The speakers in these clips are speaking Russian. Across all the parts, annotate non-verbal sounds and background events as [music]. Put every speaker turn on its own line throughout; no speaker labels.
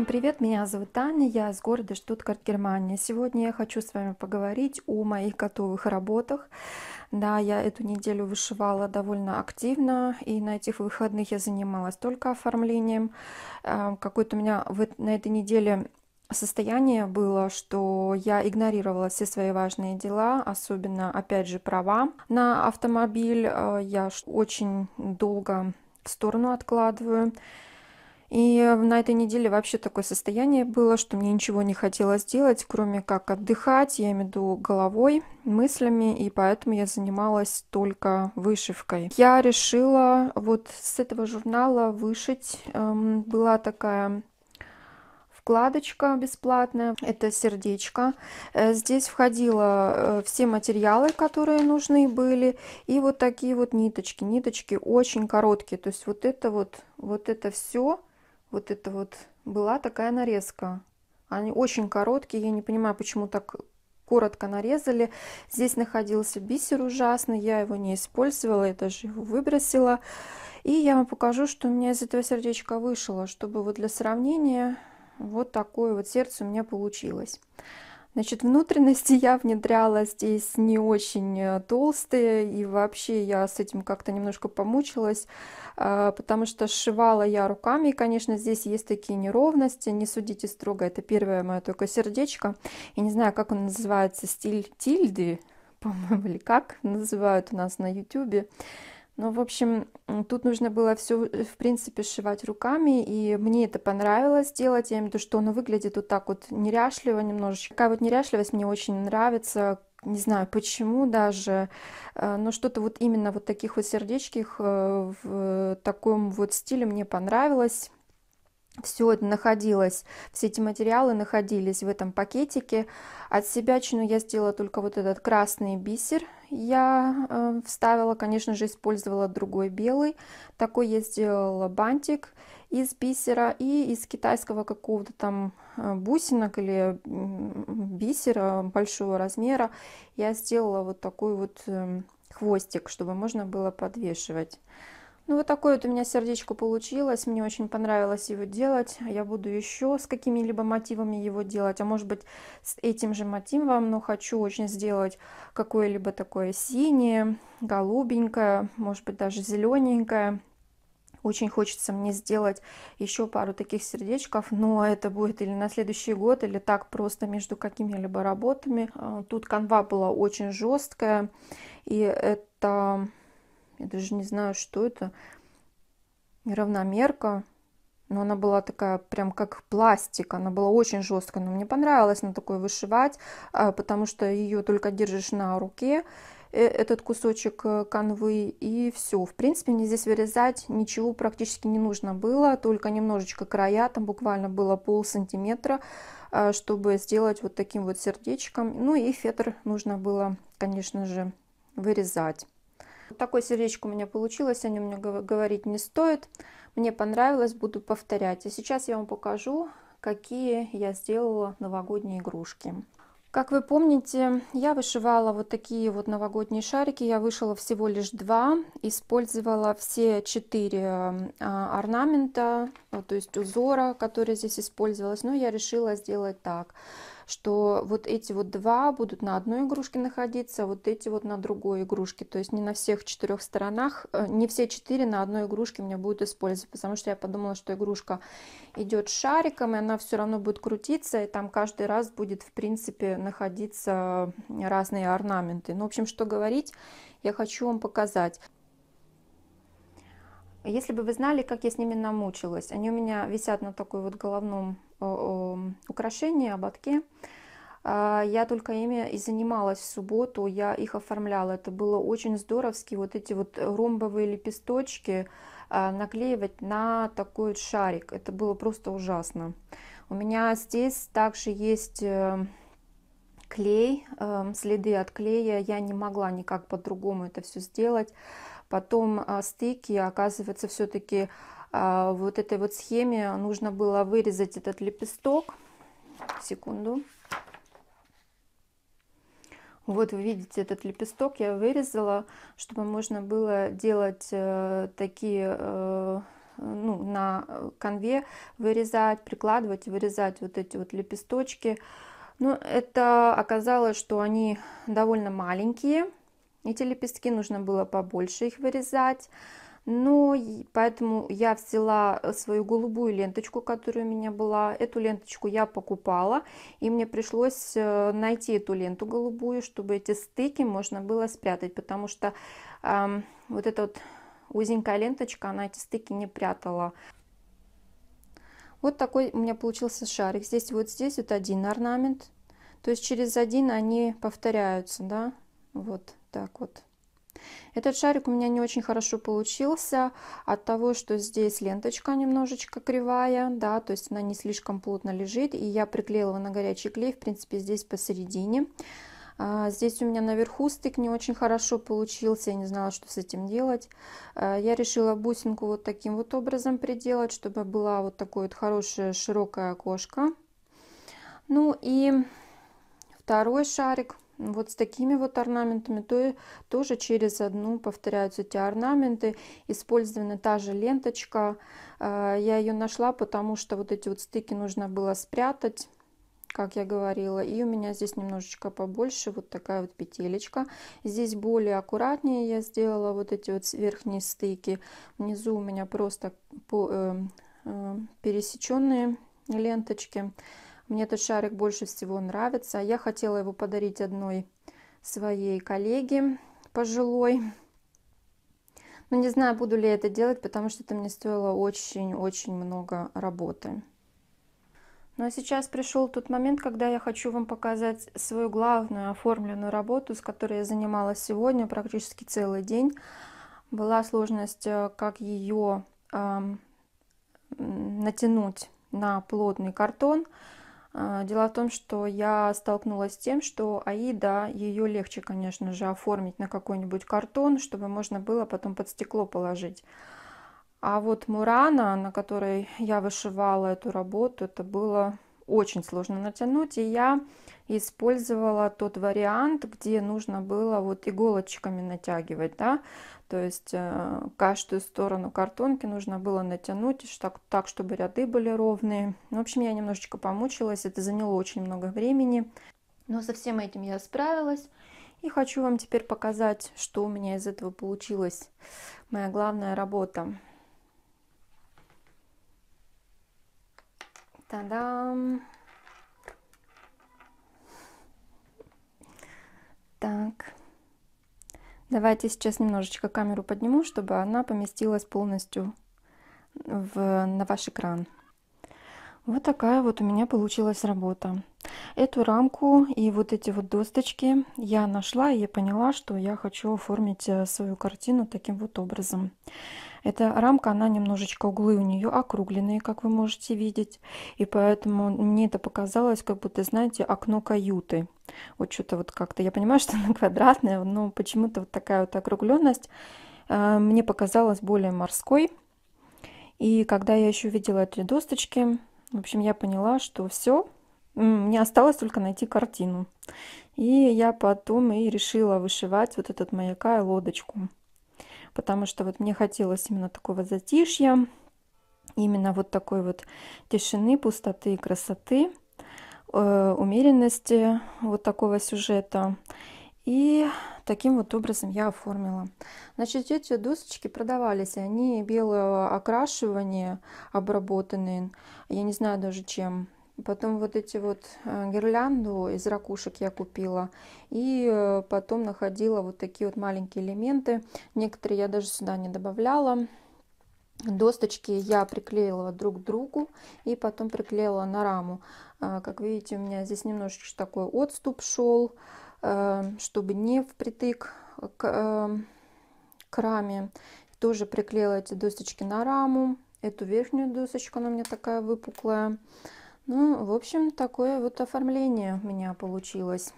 Всем привет, меня зовут Таня, я из города Штутгарт, Германия. Сегодня я хочу с вами поговорить о моих готовых работах. Да, я эту неделю вышивала довольно активно, и на этих выходных я занималась только оформлением. А, какое-то у меня на этой неделе состояние было, что я игнорировала все свои важные дела, особенно, опять же, права на автомобиль. А, я очень долго в сторону откладываю. И на этой неделе вообще такое состояние было, что мне ничего не хотелось делать, кроме как отдыхать, я имею в виду головой, мыслями, и поэтому я занималась только вышивкой. Я решила вот с этого журнала вышить. Эм, была такая вкладочка бесплатная, это сердечко. Э, здесь входило э, все материалы, которые нужны были, и вот такие вот ниточки. Ниточки очень короткие, то есть вот это вот, вот это все вот это вот была такая нарезка. Они очень короткие, я не понимаю, почему так коротко нарезали. Здесь находился бисер ужасный, я его не использовала, я даже его выбросила. И я вам покажу, что у меня из этого сердечка вышло, чтобы вот для сравнения вот такое вот сердце у меня получилось. Значит, внутренности я внедряла здесь не очень э, толстые, и вообще я с этим как-то немножко помучилась, э, потому что сшивала я руками, и, конечно, здесь есть такие неровности, не судите строго, это первое мое только сердечко, И не знаю, как он называется, стиль тильды, [laughs] по-моему, или как называют у нас на ютюбе, ну, в общем, тут нужно было все, э, в принципе, сшивать руками, и мне это понравилось делать. Я имею в виду, что оно выглядит вот так вот неряшливо немножечко. Такая вот неряшливость мне очень нравится, не знаю почему даже, э, но что-то вот именно вот таких вот сердечких э, в таком вот стиле мне понравилось все это находилось, все эти материалы находились в этом пакетике. От себячину я сделала только вот этот красный бисер. Я э, вставила, конечно же, использовала другой белый. Такой я сделала бантик из бисера и из китайского какого-то там э, бусинок или бисера большого размера. Я сделала вот такой вот эм, хвостик, чтобы можно было подвешивать. Ну вот такое вот у меня сердечко получилось, мне очень понравилось его делать, а я буду еще с какими-либо мотивами его делать, а может быть с этим же мотивом, но хочу очень сделать какое-либо такое синее, голубенькое, может быть даже зелененькое. Очень хочется мне сделать еще пару таких сердечков, но это будет или на следующий год, или так просто между какими-либо работами. Э, тут канва была очень жесткая, и это я даже не знаю, что это. Равномерка. Но она была такая прям как пластик, она была очень жесткая, но мне понравилось на такой вышивать, а, потому что ее только держишь на руке, э, этот кусочек э, канвы, и все. В принципе, мне здесь вырезать ничего практически не нужно было, только немножечко края, там буквально было пол сантиметра, а, чтобы сделать вот таким вот сердечком. Ну и фетр нужно было, конечно же, вырезать. Такое сердечко у меня получилось, о нем мне говорить не стоит. Мне понравилось, буду повторять. А сейчас я вам покажу, какие я сделала новогодние игрушки. Как вы помните, я вышивала вот такие вот новогодние шарики. Я вышила всего лишь два, использовала все четыре а, орнамента, то есть узора, который здесь использовалась. Но я решила сделать так что вот эти вот два будут на одной игрушке находиться, а вот эти вот на другой игрушке. То есть не на всех четырех сторонах, э, не все четыре на одной игрушке у меня будут использовать, потому что я подумала, что игрушка идет шариком, и она все равно будет крутиться, и там каждый раз будет, в принципе, находиться разные орнаменты. Ну, в общем, что говорить, я хочу вам показать. Если бы вы знали, как я с ними намучилась, они у меня висят на такой вот головном украшения, ободки. А, я только ими и занималась в субботу, я их оформляла. Это было очень здоровски, вот эти вот ромбовые лепесточки а, наклеивать на такой шарик. Это было просто ужасно. У меня здесь также есть э, клей, э, следы от клея. Я не могла никак по-другому это все сделать. Потом э, стыки, оказывается, все-таки а, вот этой вот схеме нужно было вырезать этот лепесток. Секунду. Вот вы видите этот лепесток, я вырезала, чтобы можно было делать э, такие э, ну, на конве вырезать, прикладывать, вырезать вот эти вот лепесточки. Но это оказалось, что они довольно маленькие. Эти лепестки нужно было побольше их вырезать. Но поэтому я взяла э, свою голубую ленточку, которая у меня была. Эту ленточку я покупала, и мне пришлось э, найти эту ленту голубую, чтобы эти стыки можно было спрятать, потому что эм, вот эта вот узенькая ленточка, она эти стыки не прятала. Вот такой у меня получился шарик. Здесь вот здесь вот один орнамент. То есть через один они повторяются, да, вот так вот. Этот шарик у меня не очень хорошо получился от того, что здесь ленточка немножечко кривая, да, то есть она не слишком плотно лежит, и я приклеила на горячий клей, в принципе, здесь посередине. А, здесь у меня наверху стык не очень хорошо получился, я не знала, что с этим делать. А, я решила бусинку вот таким вот образом приделать, чтобы была вот такое вот хорошее широкое окошко. Ну и второй шарик вот с такими вот орнаментами то, тоже через одну повторяются эти орнаменты. Использована та же ленточка. А, я ее нашла, потому что вот эти вот стыки нужно было спрятать как я говорила. И у меня здесь немножечко побольше, вот такая вот петелечка. Здесь более аккуратнее я сделала вот эти вот верхние стыки. Внизу у меня просто по, э, эм, э, эм, пересеченные ленточки. Мне этот шарик больше всего нравится. Я хотела его подарить одной своей коллеге пожилой. Но ну, не знаю, буду ли я это делать, потому что это мне стоило очень-очень много работы. Ну а сейчас пришел тот момент, когда я хочу вам показать свою главную оформленную работу, с которой я занималась сегодня практически целый день. Была сложность, э, как ее э, натянуть на плотный картон. А, дело в том, что я столкнулась с тем, что Аида, ее легче, конечно же, оформить на какой-нибудь картон, чтобы можно было потом под стекло положить. А вот Мурана, на которой я вышивала эту работу, это было очень сложно натянуть, и я использовала тот вариант, где нужно было вот иголочками натягивать, да, то есть э, каждую сторону картонки нужно было натянуть так, так, чтобы ряды были ровные. В общем, я немножечко помучилась, это заняло очень много времени, но со всем этим я справилась. И хочу вам теперь показать, что у меня из этого получилось. Моя главная работа. Та-дам! Так. Давайте сейчас немножечко камеру подниму, чтобы она поместилась полностью в, на ваш экран. Вот такая вот у меня получилась работа. Эту рамку и вот эти вот досточки я нашла и я поняла, что я хочу оформить э, свою картину таким вот образом. Эта рамка, она немножечко, углы у нее округленные, как вы можете видеть. И поэтому мне это показалось, как будто, знаете, окно каюты. Вот что-то вот как-то, я понимаю, [laughs] что она квадратная, но почему-то вот такая вот округленность э, мне показалась более морской. И когда я еще видела эти досточки, в общем, я поняла, что все, мне осталось только найти картину. И я потом и решила вышивать вот этот маяка и лодочку. Потому что вот мне хотелось именно такого затишья, именно вот такой вот тишины, пустоты и красоты, э, умеренности вот такого сюжета. И таким вот образом я оформила. Значит, эти досочки продавались. Они белое окрашивание обработанные. Я не знаю даже чем. Потом вот эти вот э, гирлянду из ракушек я купила. И э, потом находила вот такие вот маленькие элементы. Некоторые я даже сюда не добавляла. Досточки я приклеила друг к другу и потом приклеила на раму. А, как видите, у меня здесь немножечко такой отступ шел, э, чтобы не впритык к, к раме. Тоже приклеила эти досточки на раму. Эту верхнюю досочку, она у меня такая выпуклая. Ну, в общем, такое вот оформление у меня получилось.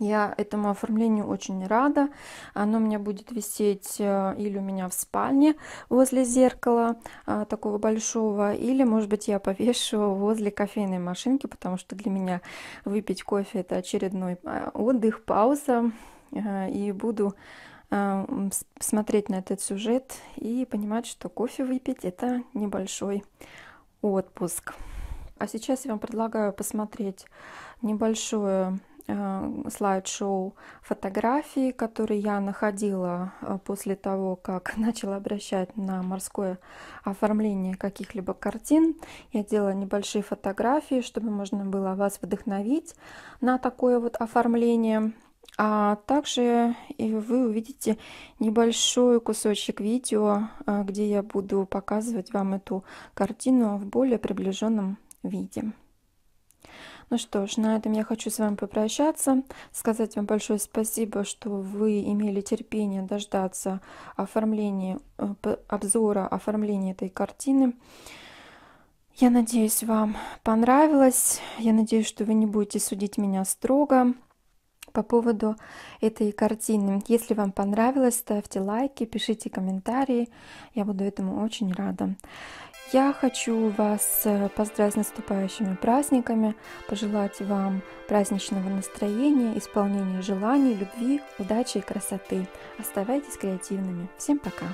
Я этому оформлению очень рада. Оно у меня будет висеть э, или у меня в спальне возле зеркала э, такого большого, или, может быть, я повешу возле кофейной машинки, потому что для меня выпить кофе – это очередной э, отдых, пауза. И буду смотреть на этот сюжет и понимать, что кофе выпить – это небольшой отпуск. А сейчас я вам предлагаю посмотреть небольшое э, слайд-шоу фотографий, которые я находила э, после того, как [laughs] начала обращать на морское оформление каких-либо картин. Я делала небольшие фотографии, чтобы можно было вас вдохновить на такое вот оформление. А также и вы увидите небольшой кусочек видео, э, где я буду показывать вам эту картину в более приближенном Видим. Ну что ж, на этом я хочу с вами попрощаться, сказать вам большое спасибо, что вы имели терпение дождаться оформления, э, обзора оформления этой картины. Я надеюсь, вам понравилось. Я надеюсь, что вы не будете судить меня строго по поводу этой картины. Если вам понравилось, ставьте лайки, пишите комментарии. Я буду этому очень рада. Я хочу вас э, поздравить с наступающими праздниками, пожелать вам праздничного настроения, исполнения желаний, любви, удачи и красоты. Оставайтесь креативными. Всем пока!